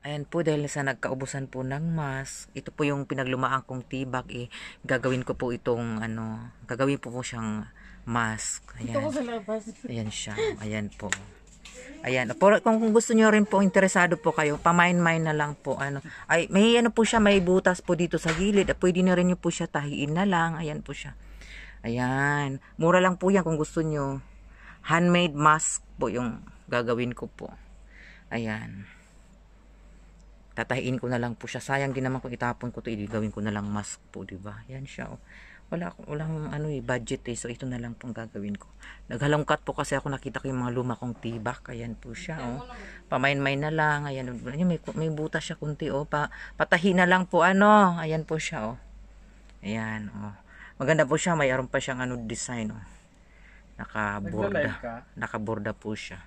Ayan po, dahil sa nagkaubusan po ng mask, ito po yung pinaglumaan kong tea bag. Eh, gagawin ko po itong, ano, gagawin po po siyang mask. Ayan. Ito ko sa labas. Ayan siya. Ayan po. Ayan. Pero kung gusto niyo rin po, interesado po kayo, pamain-main na lang po. Ano. Ay, may ano po siya, may butas po dito sa gilid. Pwede na rin niyo po siya tahiin na lang. Ayan po siya. Ayan. Mura lang po yan kung gusto niyo. Handmade mask po yung gagawin ko po. Ayan tatahiin ko na lang po siya sayang din naman kung itapon ko to igawin ko na lang mask po di ba yan siya oh. wala wala akong ano eh budget eh so ito na lang pong gagawin ko naghalongkat po kasi ako nakita ko yung mga luma kong tibak ayan po siya oh pamain-main na lang ayan oh. may may butas siya kunti oh pa patahi na lang po ano ayan po siya oh ayan oh maganda po siya may mayroon pa siyang ano design oh nakaborda nakaborda po siya